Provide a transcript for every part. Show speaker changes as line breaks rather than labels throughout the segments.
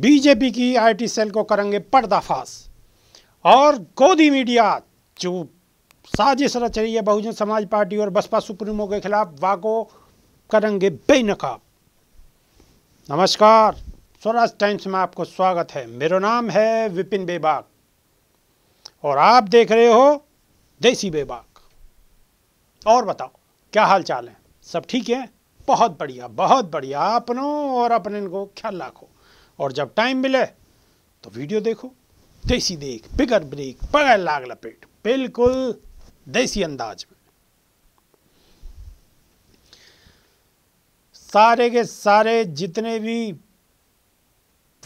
BJP की IT cell को करेंगे पर्दाफाश और गोदी मीडिया जो साजिश रच रही है बहुजन समाज पार्टी और बसपा सुप्रीमो के खिलाफ वाको करेंगे बेनकाब नमस्कार स्वराज टाइम्स में आपको स्वागत है मेरा नाम है विपिन बेबाग और आप देख रहे हो देसी बेबाग और बताओ क्या हाल चाल है सब ठीक है बहुत बढ़िया बहुत बढ़िया अपनों और अपने को ख्याल रखो और जब टाइम मिले तो वीडियो देखो देसी देख बिगर ब्रेक पगड़ लाग लपेट बिल्कुल देसी अंदाज में सारे के सारे जितने भी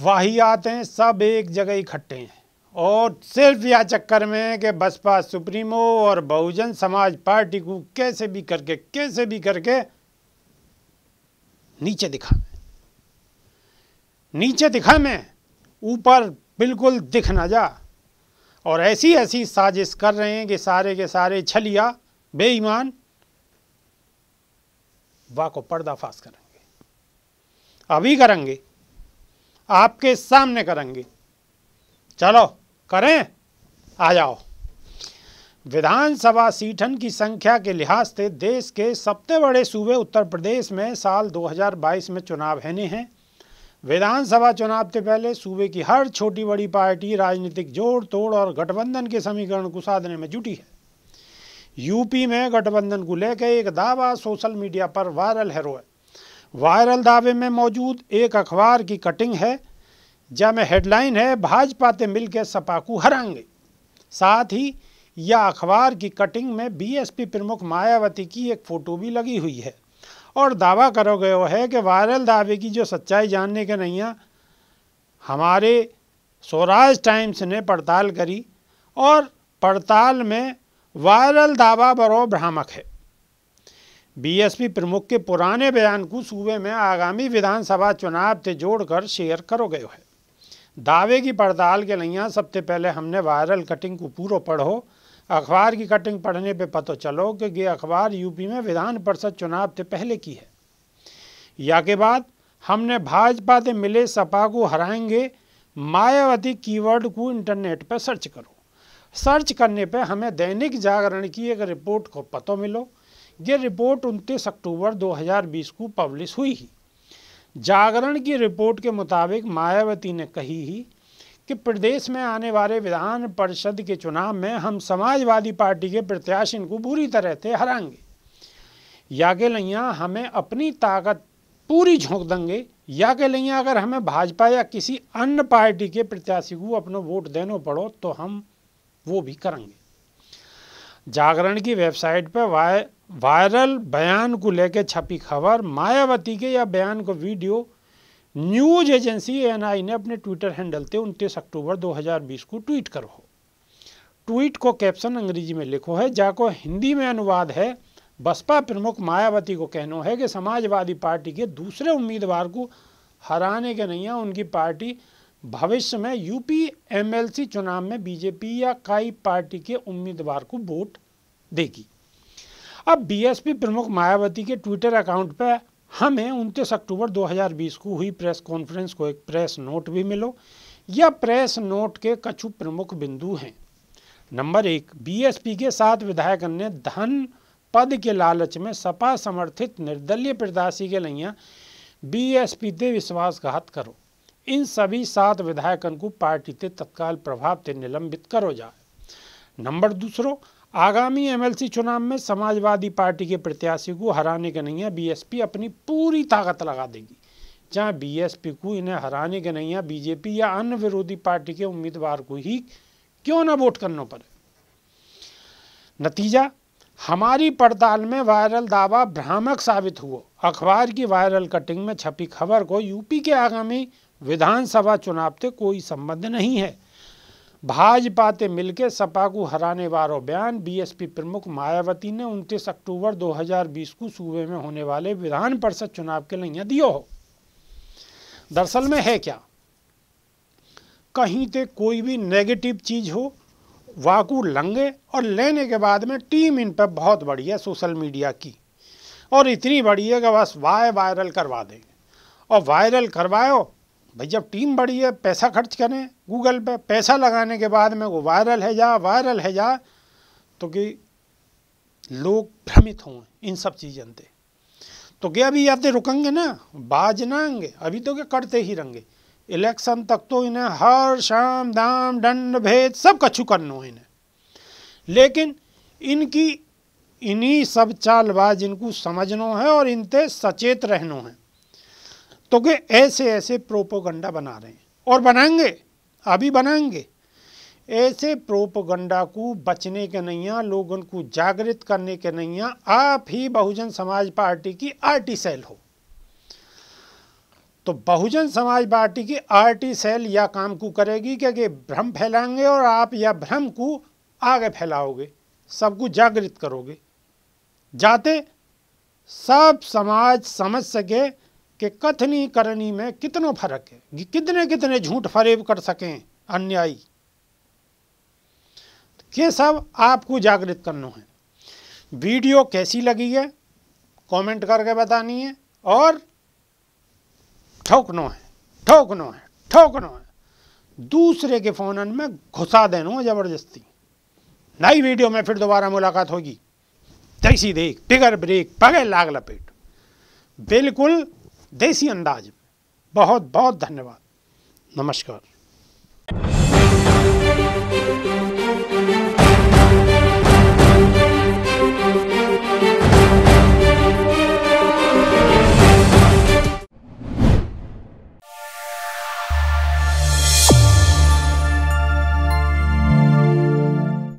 वाहियात हैं सब एक जगह इकट्ठे हैं और सिर्फ यह चक्कर में कि बसपा सुप्रीमो और बहुजन समाज पार्टी को कैसे भी करके कैसे भी करके नीचे दिखाना नीचे दिखा मैं ऊपर बिल्कुल दिख ना जा और ऐसी ऐसी साजिश कर रहे हैं कि सारे के सारे छलिया बेईमान वाह को पर्दाफाश करेंगे अभी करेंगे आपके सामने करेंगे चलो करें आ जाओ विधानसभा सीटन की संख्या के लिहाज से देश के सबसे बड़े सूबे उत्तर प्रदेश में साल 2022 में चुनाव होने हैं विधानसभा चुनाव से पहले सूबे की हर छोटी बड़ी पार्टी राजनीतिक जोड़ तोड़ और गठबंधन के समीकरण को साधने में जुटी है यूपी में गठबंधन को लेकर एक दावा सोशल मीडिया पर वायरल है रोए वायरल दावे में मौजूद एक अखबार की कटिंग है जहाँ में हेडलाइन है भाजपा से मिलकर सपा को हराएंगे साथ ही यह अखबार की कटिंग में बीएसपी प्रमुख मायावती की एक फ़ोटो भी लगी हुई है और दावा करोगे वो है कि वायरल दावे की जो सच्चाई जानने के नैया हमारे स्वराज टाइम्स ने पड़ताल करी और पड़ताल में वायरल दावा बरो भ्रामक है बीएसपी प्रमुख के पुराने बयान को सूबे में आगामी विधानसभा चुनाव से जोड़कर शेयर करो गए है दावे की पड़ताल के लिए सबसे पहले हमने वायरल कटिंग को पूरा पढ़ो अखबार की कटिंग पढ़ने पे पता चलो कि ये अखबार यूपी में विधान परिषद चुनाव से पहले की है या के बाद हमने भाजपा से मिले सपा को हराएंगे मायावती कीवर्ड को इंटरनेट पर सर्च करो सर्च करने पे हमें दैनिक जागरण की एक रिपोर्ट को पतो मिलो ये रिपोर्ट उनतीस अक्टूबर 2020 को पब्लिश हुई ही जागरण की रिपोर्ट के मुताबिक मायावती ने कही ही कि प्रदेश में आने वाले विधान परिषद के चुनाव में हम समाजवादी पार्टी के प्रत्याशी को बुरी तरह से हराएंगे या के लिया हमें अपनी ताकत पूरी झोंक देंगे या के लिए अगर हमें भाजपा या किसी अन्य पार्टी के प्रत्याशी को अपना वोट देना पड़ो तो हम वो भी करेंगे जागरण की वेबसाइट पर वाय वायरल बयान को लेकर छपी खबर मायावती के या बयान को वीडियो न्यूज एजेंसी एएनआई ने अपने ट्विटर हैंडल से उनतीस अक्टूबर 2020 को ट्वीट करो ट्वीट को कैप्शन अंग्रेजी में लिखो है जाको हिंदी में अनुवाद है बसपा प्रमुख मायावती को कहना है कि समाजवादी पार्टी के दूसरे उम्मीदवार को हराने के नहीं है उनकी पार्टी भविष्य में यूपी एमएलसी चुनाव में बीजेपी या कई पार्टी के उम्मीदवार को वोट देगी अब बीएसपी प्रमुख मायावती के ट्विटर अकाउंट पर हमें उनतीस अक्टूबर 2020 को हुई प्रेस कॉन्फ्रेंस को एक प्रेस नोट भी मिलो यह प्रेस नोट के कछु प्रमुख बिंदु हैं नंबर एक बीएसपी के सात विधायक ने धन पद के लालच में सपा समर्थित निर्दलीय प्रत्याशी के लिए बीएसपी ते विश्वासघात करो इन सभी सात विधायकन को पार्टी से तत्काल प्रभाव से निलंबित करो जाए नंबर दूसरों आगामी एमएलसी चुनाव में समाजवादी पार्टी के प्रत्याशी को हराने के है बीएसपी अपनी पूरी ताकत लगा देगी चाहे बीएसपी को इन्हें हराने के नहीं है बीजेपी या अन्य विरोधी पार्टी के उम्मीदवार को ही क्यों ना वोट करना पड़े नतीजा हमारी पड़ताल में वायरल दावा भ्रामक साबित हुआ अखबार की वायरल कटिंग में छपी खबर को यूपी के आगामी विधानसभा चुनाव से कोई संबंध नहीं है भाजपा से मिलकर सपा को हराने वालों बयान बीएसपी प्रमुख मायावती ने 29 अक्टूबर 2020 को सूबे में होने वाले विधान परिषद चुनाव के लिए दियो हो दरअसल में है क्या कहीं ते कोई भी नेगेटिव चीज़ हो वाकू लंगे और लेने के बाद में टीम इन पर बहुत बड़ी है सोशल मीडिया की और इतनी बड़ी है कि बस वाय वायरल करवा देंगे और वायरल करवाओ भाई जब टीम बड़ी है पैसा खर्च करें गूगल पे पैसा लगाने के बाद में वो वायरल है जा वायरल है जा तो कि लोग भ्रमित हों इन सब चीज़ें से तो क्या अभी यादें तो रुकेंगे ना बाज ना आएंगे अभी तो क्या करते ही रहेंगे इलेक्शन तक तो इन्हें हर शाम दाम दंड भेद सब कछु करना है इन्हें लेकिन इनकी इन्हीं सब चालबाज इनको समझना है और इनते सचेत रहना है तो कि ऐसे ऐसे प्रोपोगंडा बना रहे हैं और बनाएंगे अभी बनाएंगे ऐसे प्रोपोगंडा को बचने के नैया लोगों को जागृत करने के नैया आप ही बहुजन समाज पार्टी की आरटी सेल हो तो बहुजन समाज पार्टी की आरटी सेल या काम को करेगी क्योंकि भ्रम फैलाएंगे और आप यह भ्रम को आगे फैलाओगे सबको जागृत करोगे जाते सब समाज समझ सके कि कथनी करनी में कितनों फर्क है कितने कितने झूठ फरेब कर सकें अन्यायी तो ये सब आपको जागृत करना है वीडियो कैसी लगी है कमेंट करके बतानी है और ठोकनो है ठोकनो है ठोकनो है दूसरे के फ़ोन में घुसा देना है ज़बरदस्ती नई वीडियो में फिर दोबारा मुलाकात होगी जैसी देख टिगर ब्रेक पगे लाग लपेट बिल्कुल देसी अंदाज बहुत बहुत धन्यवाद नमस्कार